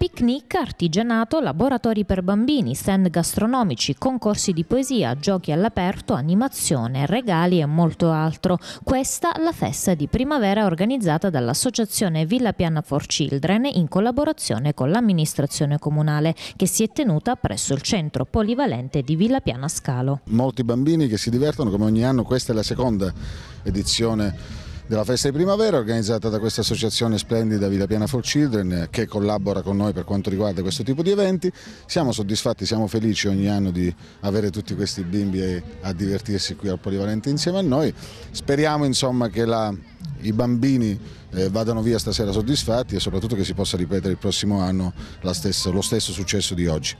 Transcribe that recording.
Picnic, artigianato, laboratori per bambini, stand gastronomici, concorsi di poesia, giochi all'aperto, animazione, regali e molto altro. Questa la festa di primavera organizzata dall'associazione Villa Piana for Children in collaborazione con l'amministrazione comunale che si è tenuta presso il centro polivalente di Villa Piana Scalo. Molti bambini che si divertono come ogni anno, questa è la seconda edizione della festa di primavera organizzata da questa associazione splendida Villa Piana for Children che collabora con noi per quanto riguarda questo tipo di eventi. Siamo soddisfatti, siamo felici ogni anno di avere tutti questi bimbi a divertirsi qui al Polivalente insieme a noi. Speriamo insomma che la, i bambini eh, vadano via stasera soddisfatti e soprattutto che si possa ripetere il prossimo anno stesso, lo stesso successo di oggi.